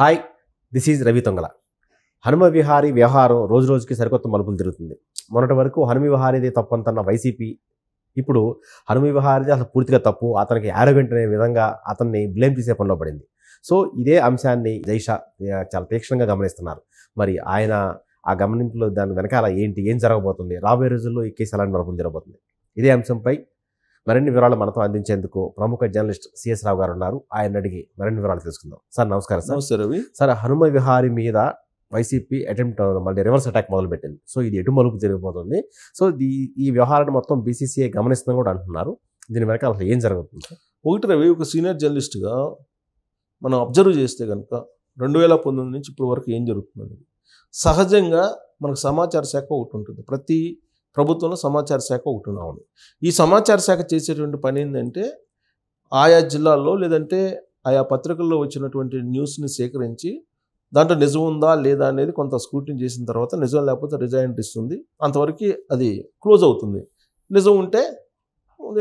Hi this is Ravi Tongala Hanuma Vihari వ్యవహారం రోజు రోజుకి సరికొత్త మలుపులు తిరుగుతుంది మొన్నటి వరకు హనుమ విహారీదే తప్పంతన్న వైసీపీ ఇప్పుడు హనుమ విహారీది అసలు పూర్తిగా తప్పు అతనికి యారోగెంట్ అనే విధంగా అతన్ని బ్లేమ్ తీసే పనిలో పడింది సో ఇదే అంశాన్ని జైషా చాలా తీక్షణంగా గమనిస్తున్నారు మరి ఆయన ఆ గమనింపులో దాని వెనకాల ఏంటి ఏం జరగబోతుంది రాబోయే రోజుల్లో ఈ కేసు అలాంటి మలుపులు తిరగబోతుంది ఇదే అంశంపై మరిన్ని వివరాలు మనతో అందించేందుకు ప్రముఖ జర్నలిస్ట్ సిఎస్ రావు గారు ఉన్నారు ఆయన అడిగి మరిన్ని వివరాలు తెలుసుకుందాం సార్ నమస్కారం సార్ రవి సార్ హనుమ విహారి మీద వైసీపీ అటెంప్ట్ మళ్ళీ రివర్స్ అటాక్ మొదలుపెట్టింది సో ఇది ఎటు మలుపు జరిగిపోతుంది సో ఈ వ్యవహారాన్ని మొత్తం బీసీసీఐ గమనిస్తుందని కూడా అంటున్నారు దీని వెనక అసలు ఏం జరుగుతుంది ఒకటి రవి ఒక సీనియర్ జర్నలిస్ట్గా మనం అబ్జర్వ్ చేస్తే కనుక రెండు వేల పంతొమ్మిది నుంచి ఇప్పటి వరకు ఏం జరుగుతుంది సహజంగా మనకు సమాచార శాఖ ఒకటి ఉంటుంది ప్రతి ప్రభుత్వంలో సమాచార శాఖ ఒకటి ఉన్నాము ఈ సమాచార శాఖ చేసేటువంటి పని ఏంటంటే ఆయా జిల్లాల్లో లేదంటే ఆయా పత్రికల్లో వచ్చినటువంటి న్యూస్ని సేకరించి దాంట్లో నిజం ఉందా లేదా అనేది కొంత స్క్రూటిని చేసిన తర్వాత నిజం లేకపోతే రిజైన్ ఇస్తుంది అంతవరకు అది క్లోజ్ అవుతుంది నిజం ఉంటే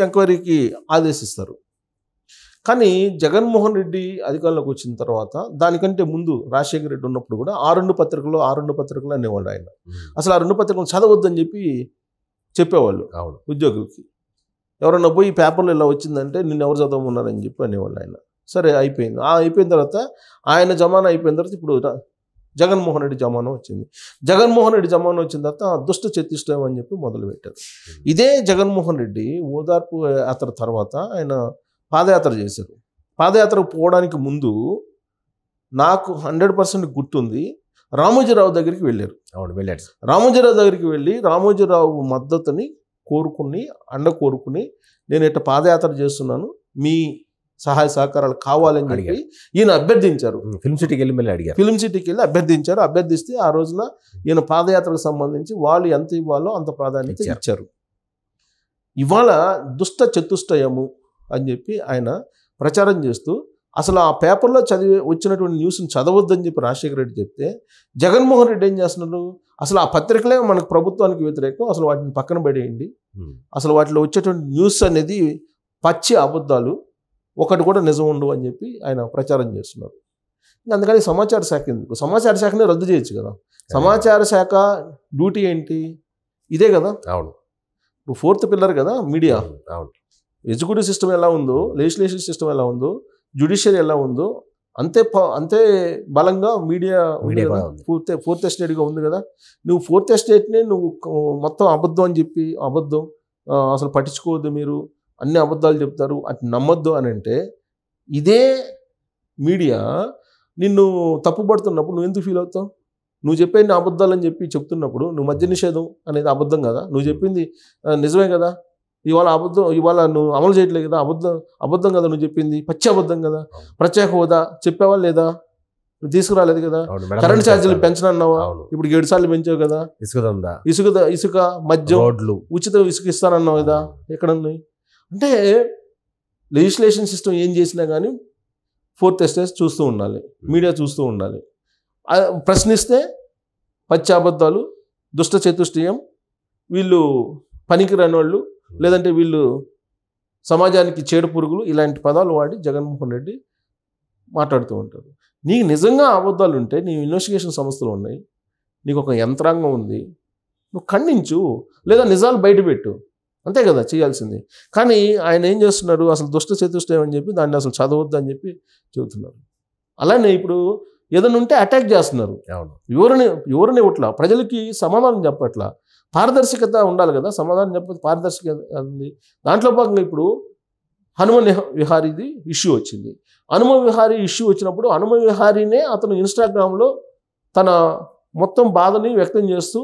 ఎంక్వైరీకి ఆదేశిస్తారు కానీ జగన్మోహన్ రెడ్డి అధికారంలోకి వచ్చిన తర్వాత దానికంటే ముందు రాజశేఖర రెడ్డి ఉన్నప్పుడు కూడా ఆ రెండు పత్రికలు ఆ రెండు పత్రికలు అనేవాడు ఆయన అసలు ఆ రెండు పత్రికలు చదవద్దని చెప్పి చెప్పేవాళ్ళు అవును ఉద్యోగులకి ఎవరన్నా పోయి పేపర్లో ఇలా వచ్చిందంటే నిన్ను ఎవరు చదవమన్నారని చెప్పి అనేవాళ్ళు ఆయన సరే అయిపోయింది ఆ అయిపోయిన తర్వాత ఆయన జమానా అయిపోయిన తర్వాత ఇప్పుడు జగన్మోహన్ రెడ్డి జమానం వచ్చింది జగన్మోహన్ రెడ్డి జమానం వచ్చిన తర్వాత దుష్ట చతిష్టం అని చెప్పి మొదలుపెట్టారు ఇదే జగన్మోహన్ రెడ్డి ఓదార్పు యాత్ర తర్వాత ఆయన పాదయాత్ర చేశారు పాదయాత్రకు పోవడానికి ముందు నాకు హండ్రెడ్ పర్సెంట్ గుర్తుంది రామోజీరావు దగ్గరికి వెళ్ళారు అవును వెళ్ళాడు రామోజీరావు దగ్గరికి వెళ్ళి రామోజీరావు మద్దతుని కోరుకుని అండ కోరుకుని నేను ఇట్ట పాదయాత్ర చేస్తున్నాను మీ సహాయ సహకారాలు కావాలని చెప్పి ఈయన అభ్యర్థించారు ఫిల్మ్ సిటీకి వెళ్ళి మళ్ళీ అడిగారు ఫిల్మ్ సిటీకి వెళ్ళి అభ్యర్థించారు అభ్యర్థిస్తే ఆ రోజున ఈయన పాదయాత్రకు సంబంధించి వాళ్ళు ఎంత ఇవ్వాలో అంత ప్రాధాన్యత ఇచ్చారు ఇవాళ దుష్ట చతుష్టయము అని చెప్పి ఆయన ప్రచారం చేస్తూ అసలు ఆ పేపర్లో చదివి వచ్చినటువంటి న్యూస్ని చదవద్దని చెప్పి రాజశేఖర రెడ్డి చెప్తే జగన్మోహన్ రెడ్డి ఏం చేస్తున్నారు అసలు ఆ పత్రికలే మనకు ప్రభుత్వానికి వ్యతిరేకం అసలు వాటిని పక్కన పడేయండి అసలు వాటిలో వచ్చేటువంటి న్యూస్ అనేది పచ్చి అబద్ధాలు ఒకటి కూడా నిజం ఉండవు అని చెప్పి ఆయన ప్రచారం చేస్తున్నారు అందుకని సమాచార శాఖ ఎందుకు సమాచార శాఖనే రద్దు చేయొచ్చు కదా సమాచార శాఖ డ్యూటీ ఏంటి ఇదే కదా అవును ఇప్పుడు ఫోర్త్ పిల్లర్ కదా మీడియా అవును ఎగ్జిక్యూటివ్ సిస్టమ్ ఎలా ఉందో లెజిస్లేషన్ సిస్టమ్ ఎలా ఉందో జ్యుడిషియరీ ఎలా ఉందో అంతే అంతే బలంగా మీడియా పూర్తి ఫోర్త్ ఎస్టేట్గా ఉంది కదా నువ్వు ఫోర్త్ ఎస్టేట్నే నువ్వు మొత్తం అబద్ధం అని చెప్పి అబద్ధం అసలు పట్టించుకోవద్దు మీరు అన్ని అబద్ధాలు చెప్తారు అటు నమ్మొద్దు అని అంటే ఇదే మీడియా నిన్ను తప్పుపడుతున్నప్పుడు నువ్వు ఎందుకు ఫీల్ అవుతావు నువ్వు చెప్పేది అని చెప్పి చెప్తున్నప్పుడు నువ్వు మద్య నిషేధం అనేది అబద్ధం కదా నువ్వు చెప్పింది నిజమే కదా ఇవాళ అబద్ధం ఇవాళ నువ్వు అమలు చేయట్లేదు కదా అబద్ధం అబద్ధం కదా నువ్వు చెప్పింది పచ్చి అబద్ధం కదా ప్రత్యేక హోదా చెప్పావా లేదా తీసుకురాలేదు కదా కరెంట్ ఛార్జీలు పెంచనన్నావా ఇప్పుడు ఏడు సార్లు పెంచావు కదా ఇసుక ఇసుక ఇసుక రోడ్లు ఉచిత ఇసుక ఇస్తానన్నావు కదా ఎక్కడ ఉన్నాయి అంటే లెజిస్లేషన్ సిస్టమ్ ఏం చేసినా కానీ ఫోర్త్ ఎస్టేజ్ చూస్తూ ఉండాలి మీడియా చూస్తూ ఉండాలి ప్రశ్నిస్తే పచ్చి అబద్ధాలు దుష్ట చతుష్టయం వీళ్ళు పనికిరాని వాళ్ళు లేదంటే వీళ్ళు సమాజానికి చేడు పురుగులు ఇలాంటి పదాలు వాడి జగన్మోహన్ రెడ్డి మాట్లాడుతూ ఉంటారు నీకు నిజంగా అబద్ధాలు ఉంటే నీ ఇన్వెస్టిగేషన్ సంస్థలు ఉన్నాయి నీకు ఒక యంత్రాంగం ఉంది నువ్వు ఖండించు లేదా నిజాలు బయటపెట్టు అంతే కదా చేయాల్సింది కానీ ఆయన ఏం చేస్తున్నాడు అసలు దుష్ట చతుష్టయం అని చెప్పి దాన్ని అసలు చదవద్దు అని చెప్పి చెబుతున్నారు అలానే ఇప్పుడు ఏదైనా ఉంటే అటాక్ చేస్తున్నారు ఎవరిని ఎవరిని ఇవ్వట్లా ప్రజలకి సమాధానం చెప్పట్లా పారదర్శకత ఉండాలి కదా సమాధానం చెప్పదు పారదర్శకత ఉంది దాంట్లో భాగంగా ఇప్పుడు హనుమ విహారీది ఇష్యూ వచ్చింది హనుమ విహారీ ఇష్యూ వచ్చినప్పుడు హనుమ విహారీనే అతను ఇన్స్టాగ్రామ్లో తన మొత్తం బాధని వ్యక్తం చేస్తూ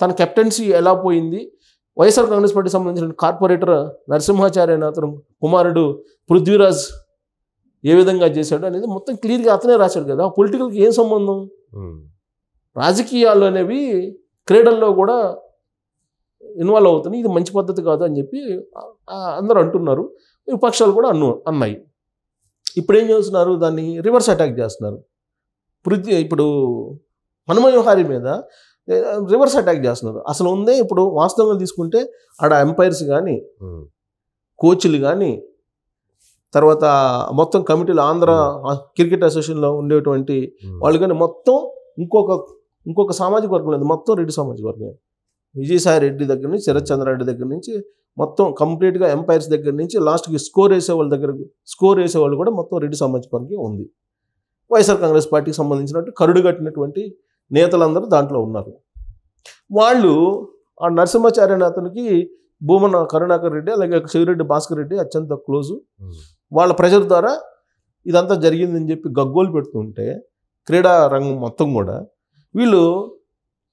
తన కెప్టెన్సీ ఎలా పోయింది వైఎస్ఆర్ కాంగ్రెస్ పార్టీ సంబంధించిన కార్పొరేటర్ నరసింహాచార్య అని అతను కుమారుడు పృథ్వీరాజ్ ఏ విధంగా చేశాడు అనేది మొత్తం క్లియర్గా అతనే రాశాడు కదా పొలిటికల్కి ఏం సంబంధం రాజకీయాలు అనేవి క్రీడల్లో కూడా ఇన్వాల్వ్ అవుతున్నాయి ఇది మంచి పద్ధతి కాదు అని చెప్పి అందరూ అంటున్నారు విపక్షాలు కూడా అన్ను అన్నాయి ఇప్పుడు ఏం చేస్తున్నారు దాన్ని రివర్స్ అటాక్ చేస్తున్నారు పృథ్వ ఇప్పుడు హనుమయోహారి మీద రివర్స్ అటాక్ చేస్తున్నారు అసలు ఉందే ఇప్పుడు వాస్తవంగా తీసుకుంటే ఆడ ఎంపైర్స్ కానీ కోచ్లు కానీ తర్వాత మొత్తం కమిటీలు ఆంధ్ర క్రికెట్ అసోసియేషన్లో ఉండేటువంటి వాళ్ళు కానీ మొత్తం ఇంకొక ఇంకొక సామాజిక వర్గం లేదు మొత్తం రెడ్డి సామాజిక వర్గం విజయసాయి రెడ్డి దగ్గర నుంచి శరత్చంద్రారెడ్డి దగ్గర నుంచి మొత్తం కంప్లీట్గా ఎంపైర్స్ దగ్గర నుంచి లాస్ట్కి స్కోర్ వేసే వాళ్ళ దగ్గర స్కోర్ వేసే వాళ్ళు కూడా మొత్తం రెడ్డి సమాజానికి ఉంది వైఎస్ఆర్ కాంగ్రెస్ పార్టీకి సంబంధించినట్టు కరుడు కట్టినటువంటి నేతలందరూ దాంట్లో ఉన్నారు వాళ్ళు ఆ నరసింహాచార్య అతనికి భూమన కరుణాకర్ రెడ్డి అలాగే శివిరెడ్డి భాస్కర్ రెడ్డి అత్యంత క్లోజు hmm. వాళ్ళ ప్రెషర్ ద్వారా ఇదంతా జరిగిందని చెప్పి గగ్గోలు పెడుతుంటే క్రీడా రంగం మొత్తం కూడా వీళ్ళు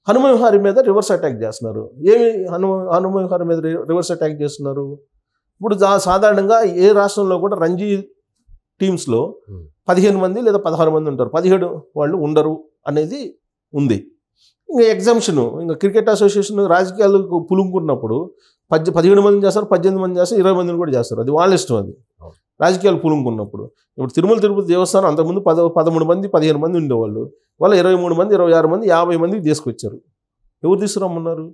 హనుమవిహారి మీద రివర్స్ అటాక్ చేస్తున్నారు ఏమి హను హనుమవిహారి మీద రివర్స్ అటాక్ చేస్తున్నారు ఇప్పుడు సాధారణంగా ఏ రాష్ట్రంలో కూడా రంజీ టీమ్స్లో పదిహేను మంది లేదా పదహారు మంది ఉంటారు పదిహేడు వాళ్ళు ఉండరు అనేది ఉంది ఇంకా ఎగ్జామ్షన్ ఇంకా క్రికెట్ అసోసియేషన్ రాజకీయాలకు పులుంకున్నప్పుడు పద్దె పదిహేడు మంది చేస్తారు పద్దెనిమిది మంది చేస్తారు ఇరవై మందిని కూడా చేస్తారు అది వాళ్ళ ఇష్టం అది రాజకీయాలు పులుంకున్నప్పుడు ఇప్పుడు తిరుమల తిరుపతి దేవస్థానం అంతకుముందు పద పదమూడు మంది పదిహేను మంది ఉండేవాళ్ళు వాళ్ళు ఇరవై మూడు మంది ఇరవై ఆరు మంది యాభై మంది తీసుకొచ్చారు ఎవరు తీసుకురమ్మన్నారు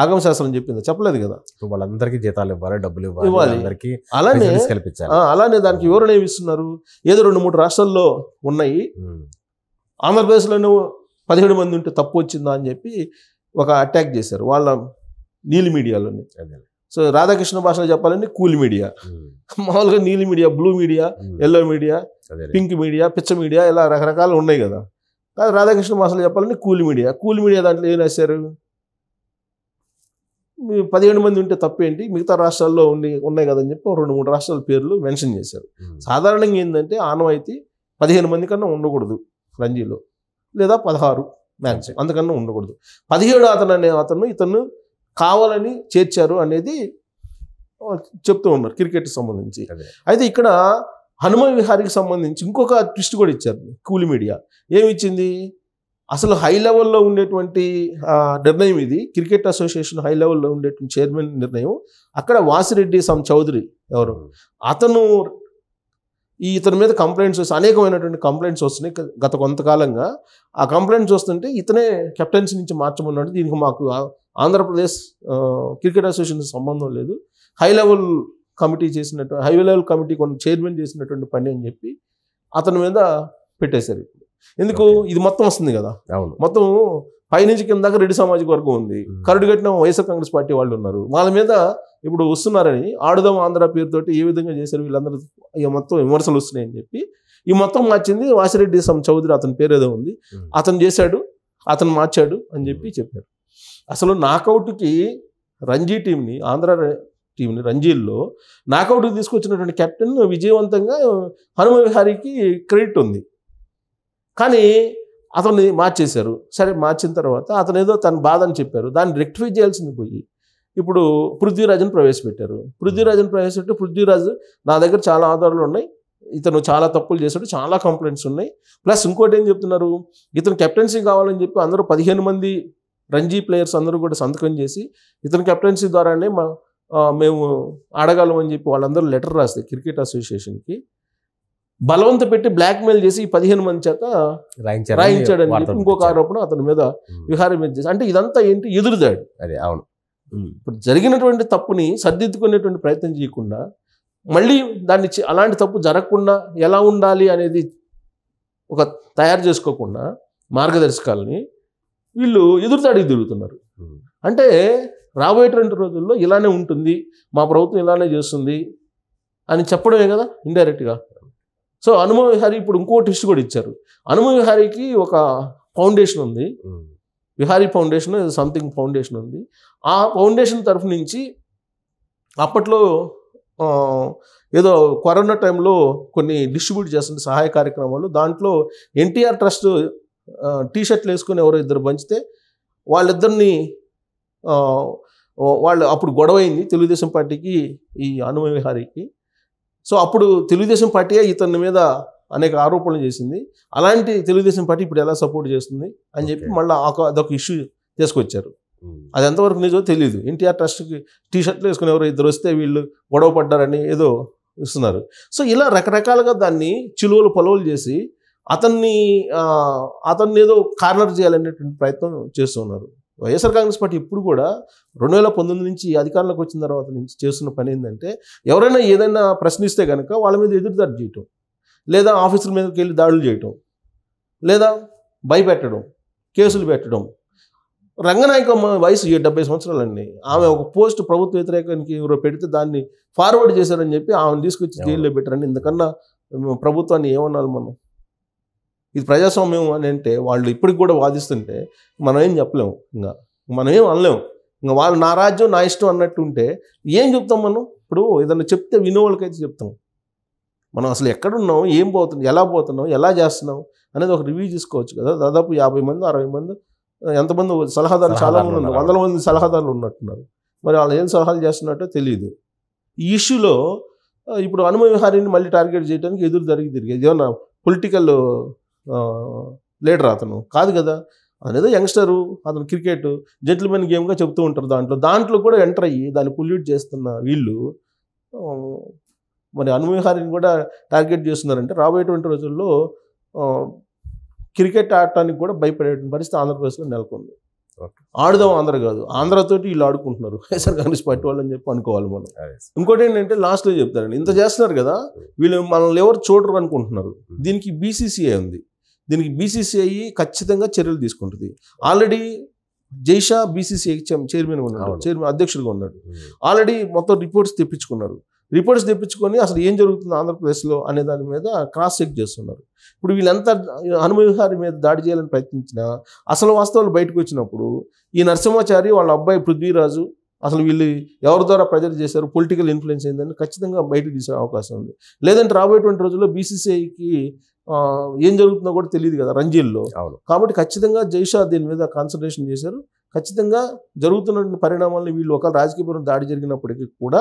ఆగమశాస్త్రం శాస్త్రం చెప్పింది చెప్పలేదు కదా వాళ్ళందరికీ జీతాలు ఇవ్వాలి డబ్బులు ఇవ్వాలి అందరికీ అలానే కల్పించాలి అలానే దానికి వివరణ ఏమి ఇస్తున్నారు ఏదో రెండు మూడు రాష్ట్రాల్లో ఉన్నాయి ఆంధ్రప్రదేశ్లోనే పదిహేడు మంది ఉంటే తప్పు వచ్చిందా అని చెప్పి ఒక అటాక్ చేశారు వాళ్ళ నీలి మీడియాలోని సో రాధాకృష్ణ భాషలో చెప్పాలంటే కూల్ మీడియా మామూలుగా నీలి media blue media yellow media pink media పిచ్చ మీడియా ఇలా రకరకాలు ఉన్నాయి కదా కాదు రాధాకృష్ణ మాసాలు చెప్పాలని కూల్ మీడియా కూల్ మీడియా దాంట్లో ఏం రాశారు పదిహేను మంది ఉంటే తప్పేంటి మిగతా రాష్ట్రాల్లో ఉండి ఉన్నాయి కదని చెప్పి రెండు మూడు రాష్ట్రాల పేర్లు మెన్షన్ చేశారు సాధారణంగా ఏంటంటే ఆనవాయితీ పదిహేను మంది కన్నా ఉండకూడదు రంజీలో లేదా పదహారు మ్యాక్సిమం అందుకన్నా ఉండకూడదు పదిహేడు అతను అనే అతను ఇతను కావాలని చేర్చారు అనేది చెప్తూ ఉన్నారు క్రికెట్ సంబంధించి అయితే ఇక్కడ హనుమ విహారికి సంబంధించి ఇంకొక ట్విస్ట్ కూడా ఇచ్చారు కూలి మీడియా ఏమిచ్చింది అసలు హై లెవెల్లో ఉండేటువంటి నిర్ణయం ఇది క్రికెట్ అసోసియేషన్ హై లెవెల్లో ఉండేటువంటి చైర్మన్ నిర్ణయం అక్కడ వాసిరెడ్డి సమ్ చౌదరి ఎవరు అతను ఈ ఇతని మీద కంప్లైంట్స్ వస్తే అనేకమైనటువంటి కంప్లైంట్స్ వస్తున్నాయి గత కొంతకాలంగా ఆ కంప్లైంట్స్ వస్తుంటే ఇతనే కెప్టెన్సీ నుంచి మార్చమన్నాడు దీనికి మాకు ఆంధ్రప్రదేశ్ క్రికెట్ అసోసియేషన్ సంబంధం లేదు హై లెవెల్ కమిటీ చేసినటువంటి హైవే లెవెల్ కమిటీ కొన్ని చైర్మన్ చేసినటువంటి పని అని చెప్పి అతని మీద పెట్టేశారు ఇప్పుడు ఎందుకు ఇది మొత్తం వస్తుంది కదా అవును మొత్తం పైనుంచి కింద దాకా రెడ్డి సామాజిక వర్గం ఉంది కరుడు కట్టిన వైఎస్ఆర్ కాంగ్రెస్ పార్టీ వాళ్ళు ఉన్నారు వాళ్ళ మీద ఇప్పుడు వస్తున్నారని ఆడుదాం ఆంధ్ర పేరుతోటి ఏ విధంగా చేశారు వీళ్ళందరూ మొత్తం విమర్శలు వస్తున్నాయని చెప్పి ఈ మొత్తం మార్చింది వాసిరెడ్డి సమ్ చౌదరి అతని పేరు ఏదో ఉంది అతను చేశాడు అతను మార్చాడు అని చెప్పి చెప్పారు అసలు నాకౌట్కి రంజీ టీంని ఆంధ్ర టీంని రంజీల్లో నాకౌట్ తీసుకొచ్చినటువంటి కెప్టెన్ విజయవంతంగా హనుమ విహారీకి క్రెడిట్ ఉంది కానీ అతన్ని మార్చేశారు సరే మార్చిన తర్వాత అతను ఏదో తన బాధ అని చెప్పారు దాన్ని రెక్టిఫై చేయాల్సింది పోయి ఇప్పుడు పృథ్వీరాజుని ప్రవేశపెట్టారు పృథ్వీరాజుని ప్రవేశపెట్టి పృథ్వీరాజు నా దగ్గర చాలా ఆధారాలు ఉన్నాయి ఇతను చాలా తప్పులు చేశాడు చాలా కంప్లైంట్స్ ఉన్నాయి ప్లస్ ఇంకోటి ఏం చెప్తున్నారు ఇతను కెప్టెన్సీ కావాలని చెప్పి అందరూ పదిహేను మంది రంజీ ప్లేయర్స్ అందరూ కూడా సంతకం చేసి ఇతను కెప్టెన్సీ ద్వారానే మా మేము అడగలం అని చెప్పి వాళ్ళందరూ లెటర్ రాస్తే క్రికెట్ అసోసియేషన్కి బలవంత పెట్టి బ్లాక్మెయిల్ చేసి పదిహేను మంది చేత రాయించాడని చెప్పి ఇంకొక ఆరోపణ అతని మీద విహారం చేసి అంటే ఇదంతా ఏంటి ఎదురుదాడు అదే అవును ఇప్పుడు జరిగినటువంటి తప్పుని సర్దిద్దుకునేటువంటి ప్రయత్నం చేయకుండా మళ్ళీ దాన్ని అలాంటి తప్పు జరగకుండా ఎలా ఉండాలి అనేది ఒక తయారు చేసుకోకుండా మార్గదర్శకాలని వీళ్ళు ఎదురుతాడికి తిరుగుతున్నారు అంటే రాబోయేటువంటి రోజుల్లో ఇలానే ఉంటుంది మా ప్రభుత్వం ఇలానే చేస్తుంది అని చెప్పడమే కదా ఇండైరెక్ట్గా సో అనుభవ విహారీ ఇప్పుడు ఇంకో టెస్ట్ కూడా ఇచ్చారు అనుభవ విహారీకి ఒక ఫౌండేషన్ ఉంది విహారీ ఫౌండేషన్ సంథింగ్ ఫౌండేషన్ ఉంది ఆ ఫౌండేషన్ తరఫు నుంచి అప్పట్లో ఏదో కరోనా టైంలో కొన్ని డిస్ట్రిబ్యూట్ చేస్తుంది సహాయ కార్యక్రమాలు దాంట్లో ఎన్టీఆర్ ట్రస్ట్ టీషర్ట్లు వేసుకుని ఎవరో ఇద్దరు పంచితే వాళ్ళిద్దరిని వాళ్ళు అప్పుడు గొడవ అయింది తెలుగుదేశం పార్టీకి ఈ అనుమ విహారీకి సో అప్పుడు తెలుగుదేశం పార్టీ ఇతని మీద అనేక ఆరోపణలు చేసింది అలాంటి తెలుగుదేశం పార్టీ ఇప్పుడు ఎలా సపోర్ట్ చేస్తుంది అని చెప్పి మళ్ళీ అదొక ఇష్యూ తీసుకొచ్చారు అది ఎంతవరకు నిజమో తెలియదు ఎన్టీఆర్ ట్రస్ట్కి టీ షర్ట్లు వేసుకుని ఎవరు ఇద్దరు వస్తే వీళ్ళు గొడవ పడ్డారని ఏదో ఇస్తున్నారు సో ఇలా రకరకాలుగా దాన్ని చిలువలు పొలవలు చేసి అతన్ని అతన్ని ఏదో కార్నర్ చేయాలనేటువంటి ప్రయత్నం చేస్తున్నారు వైఎస్ఆర్ కాంగ్రెస్ పార్టీ ఇప్పుడు కూడా రెండు వేల పంతొమ్మిది నుంచి అధికారంలోకి వచ్చిన తర్వాత నుంచి చేస్తున్న పని ఏంటంటే ఎవరైనా ఏదైనా ప్రశ్నిస్తే కనుక వాళ్ళ మీద ఎదురుదాడి చేయటం లేదా ఆఫీసుల మీదకి వెళ్ళి దాడులు చేయటం లేదా భయపెట్టడం కేసులు పెట్టడం రంగనాయకమ్మ వయసు డెబ్బై సంవత్సరాలండి ఆమె ఒక పోస్ట్ ప్రభుత్వ వ్యతిరేకానికి ఎవరు పెడితే దాన్ని ఫార్వర్డ్ చేశారని చెప్పి ఆమెను తీసుకొచ్చి జైల్లో పెట్టారండి ఇంతకన్నా ప్రభుత్వాన్ని ఏమన్నా మనం ఇది ప్రజాస్వామ్యం అని అంటే వాళ్ళు ఇప్పటికి కూడా వాదిస్తుంటే మనం ఏం చెప్పలేము ఇంకా మనం ఏం అనలేము ఇంకా వాళ్ళు నా రాజ్యం నా ఇష్టం అన్నట్టు ఉంటే ఏం చెప్తాం మనం ఇప్పుడు ఏదన్నా చెప్తే వినోవాళ్ళకైతే చెప్తాం మనం అసలు ఎక్కడున్నాం ఏం పోతున్నాం ఎలా పోతున్నాం ఎలా చేస్తున్నాం అనేది ఒక రివ్యూ చేసుకోవచ్చు కదా దాదాపు యాభై మంది అరవై మంది ఎంతమంది సలహాదారులు చాలా మంది ఉన్నారు వందల మంది సలహాదారులు ఉన్నట్టున్నారు మరి వాళ్ళు ఏం సలహాలు చేస్తున్నట్టో తెలియదు ఈ ఇష్యూలో ఇప్పుడు అనుమయ విహారీని మళ్ళీ టార్గెట్ చేయడానికి ఎదురు జరిగి తిరిగి ఏదైనా పొలిటికల్ లీడర్ అతను కాదు కదా అతను యంగ్స్టరు అతను క్రికెట్ జెంట్మెన్ గేమ్గా చెప్తూ ఉంటారు దాంట్లో దాంట్లో కూడా ఎంటర్ అయ్యి దాన్ని పొల్యూట్ చేస్తున్న వీళ్ళు మరి అనువిహారిని కూడా టార్గెట్ చేస్తున్నారంటే రాబోయేటువంటి రోజుల్లో క్రికెట్ ఆడటానికి కూడా భయపడేటువంటి పరిస్థితి ఆంధ్రప్రదేశ్లో నెలకొంది ఆడుదాం ఆంధ్ర కాదు ఆంధ్రతోటి వీళ్ళు ఆడుకుంటున్నారు వైఎస్ఆర్ కాంగ్రెస్ పార్టీ వాళ్ళు చెప్పి అనుకోవాలి మనం ఇంకోటి ఏంటంటే లాస్ట్లో చెప్తారండి ఇంత చేస్తున్నారు కదా వీళ్ళు మనల్ని ఎవరు చూడరు అనుకుంటున్నారు దీనికి బీసీసీఐ ఉంది దీనికి బీసీసీఐ ఖచ్చితంగా చర్యలు తీసుకుంటుంది ఆల్రెడీ జైషా బీసీసీఐ చైర్మన్ ఉన్నాడు చైర్మన్ అధ్యక్షుడిగా ఉన్నాడు ఆల్రెడీ మొత్తం రిపోర్ట్స్ తెప్పించుకున్నారు రిపోర్ట్స్ తెప్పించుకొని అసలు ఏం జరుగుతుంది ఆంధ్రప్రదేశ్లో అనే దాని మీద క్రాస్ చెక్ చేస్తున్నారు ఇప్పుడు వీళ్ళంతా హనుమవిహారి మీద దాడి చేయాలని ప్రయత్నించినా అసలు వాస్తవాలు బయటకు వచ్చినప్పుడు ఈ నరసింహాచారి వాళ్ళ అబ్బాయి పృథ్వీరాజు అసలు వీళ్ళు ఎవరి ద్వారా ప్రజలు చేశారు పొలిటికల్ ఇన్ఫ్లుయెన్స్ ఏందని ఖచ్చితంగా బయటకు తీసే అవకాశం ఉంది లేదంటే రాబోయేటువంటి రోజుల్లో బీసీసీఐకి ఏం జరుగుతుందో కూడా తెలియదు కదా రంజీల్లో కాబట్టి ఖచ్చితంగా జైషా దీని మీద కాన్సన్ట్రేషన్ చేశారు ఖచ్చితంగా జరుగుతున్న పరిణామాలను వీళ్ళు ఒక రాజకీయపరం దాడి జరిగినప్పటికీ కూడా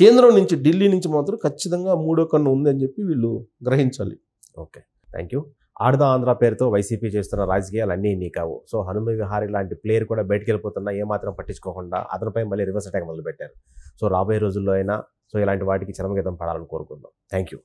కేంద్రం నుంచి ఢిల్లీ నుంచి మాత్రం ఖచ్చితంగా మూడో కన్ను ఉందని చెప్పి వీళ్ళు గ్రహించాలి ఓకే థ్యాంక్ యూ ఆడదా ఆంధ్ర పేరుతో వైసీపీ చేస్తున్న రాజకీయాలు అన్నీ నీ కావు సో హనుమ విహారీ లాంటి ప్లేయర్ కూడా బయటకు వెళ్ళిపోతున్నా ఏమాత్రం పట్టించుకోకుండా అతనిపై మళ్ళీ రివర్స్ అటాక్ మొదలుపెట్టారు సో రాబోయే రోజుల్లో అయినా సో ఇలాంటి వాటికి చరమగీతం పడాలని కోరుకుందాం థ్యాంక్ యూ